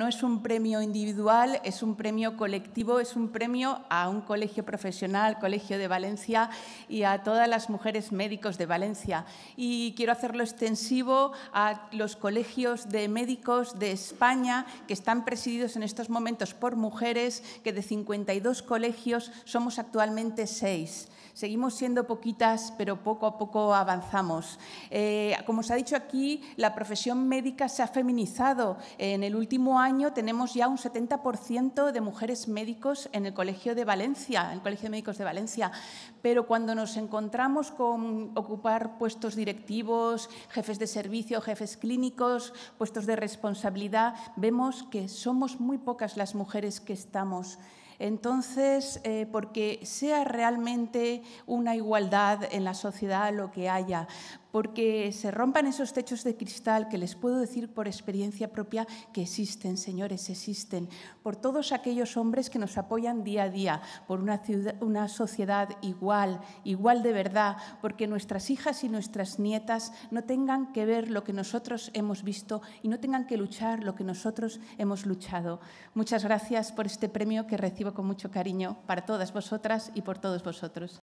no es un premio individual, es un premio colectivo, es un premio a un colegio profesional, Colegio de Valencia y a todas las mujeres médicos de Valencia. Y quiero hacerlo extensivo a los colegios de médicos de España que están presididos en estos momentos por mujeres, que de 52 colegios somos actualmente seis. Seguimos siendo poquitas, pero poco a poco avanzamos. Eh, como se ha dicho aquí, la profesión médica se ha feminizado. En el último año tenemos ya un 70% de mujeres médicos en el Colegio de Valencia, el Colegio de Médicos de Valencia. Pero cuando nos encontramos con ocupar puestos directivos, jefes de servicio, jefes clínicos, puestos de responsabilidad, vemos que somos muy pocas las mujeres que estamos entonces, eh, porque sea realmente una igualdad en la sociedad lo que haya, porque se rompan esos techos de cristal que les puedo decir por experiencia propia que existen, señores, existen, por todos aquellos hombres que nos apoyan día a día, por una, ciudad, una sociedad igual, igual de verdad, porque nuestras hijas y nuestras nietas no tengan que ver lo que nosotros hemos visto y no tengan que luchar lo que nosotros hemos luchado. Muchas gracias por este premio que recibo con mucho cariño para todas vosotras y por todos vosotros.